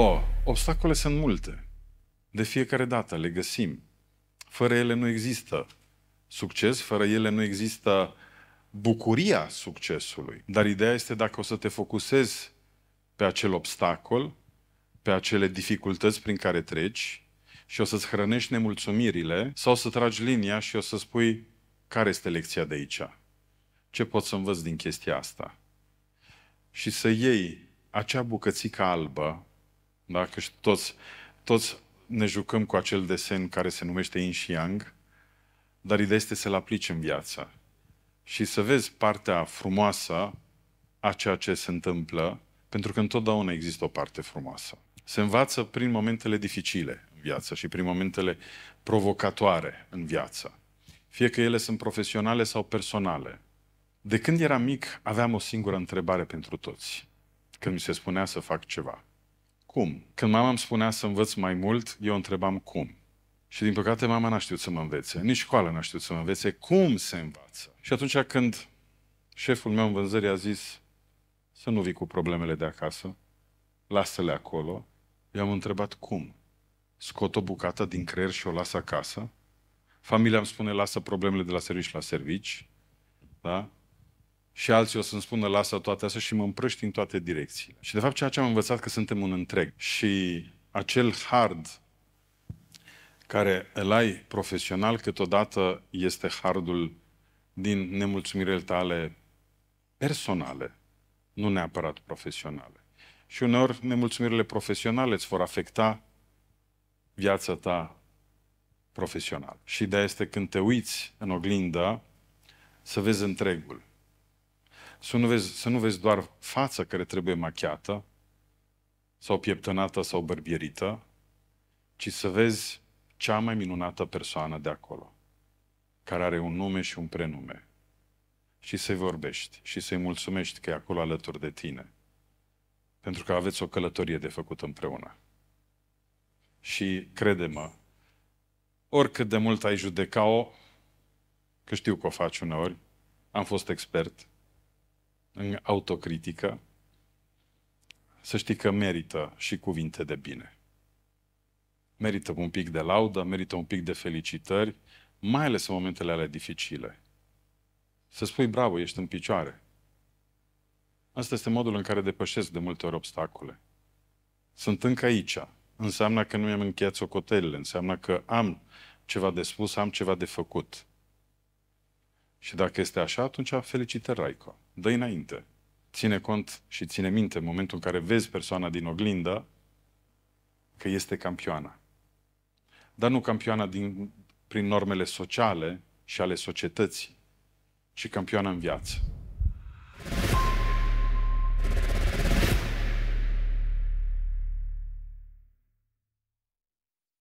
Oh, obstacole sunt multe. De fiecare dată le găsim. Fără ele nu există succes, fără ele nu există bucuria succesului. Dar ideea este dacă o să te focusezi pe acel obstacol, pe acele dificultăți prin care treci și o să-ți hrănești nemulțumirile sau să tragi linia și o să spui care este lecția de aici? Ce pot să învăț din chestia asta? Și să iei acea bucățică albă dacă și toți, toți ne jucăm cu acel desen care se numește Yin și Yang, dar ideea este să-l aplici în viață și să vezi partea frumoasă a ceea ce se întâmplă, pentru că întotdeauna există o parte frumoasă. Se învață prin momentele dificile în viață și prin momentele provocatoare în viață. Fie că ele sunt profesionale sau personale. De când eram mic, aveam o singură întrebare pentru toți. Când mi se spunea să fac ceva cum. Când mama îmi spunea să învăț mai mult, eu întrebam cum. Și din păcate mama n-a știut să mă învețe, nici școala n-a știut să mă învețe cum se învață. Și atunci când șeful meu în vânzări a zis să nu vii cu problemele de acasă, lasă-le acolo, eu am întrebat cum. Scot o bucată din creier și o las acasă? Familia îmi spune lasă problemele de la servici la servici, da? și alții o să-mi spună lasă toate astea și mă împrăști în toate direcțiile. Și de fapt ceea ce am învățat că suntem un întreg. Și acel hard care îl ai profesional câteodată este hardul din nemulțumirile tale personale, nu neapărat profesionale. Și uneori nemulțumirile profesionale îți vor afecta viața ta profesională. Și de este când te uiți în oglindă să vezi întregul să nu vezi, să nu vezi doar fața care trebuie machiată, sau pieptănată sau bărbierită, ci să vezi cea mai minunată persoană de acolo, care are un nume și un prenume. Și să-i vorbești și să-i mulțumești că e acolo alături de tine. Pentru că aveți o călătorie de făcut împreună. Și crede-mă, oricât de mult ai judeca-o, că știu că o faci uneori, am fost expert, în autocritică, să știi că merită și cuvinte de bine. Merită un pic de laudă, merită un pic de felicitări, mai ales în momentele alea dificile. Să spui bravo, ești în picioare. Asta este modul în care depășesc de multe ori obstacole. Sunt încă aici. Înseamnă că nu mi-am încheiat socotelile, înseamnă că am ceva de spus, am ceva de făcut. Și dacă este așa, atunci felicitări, Raico. Dă înainte. Ține cont și ține minte în momentul în care vezi persoana din oglindă că este campioana. Dar nu campioana din, prin normele sociale și ale societății, ci campioana în viață.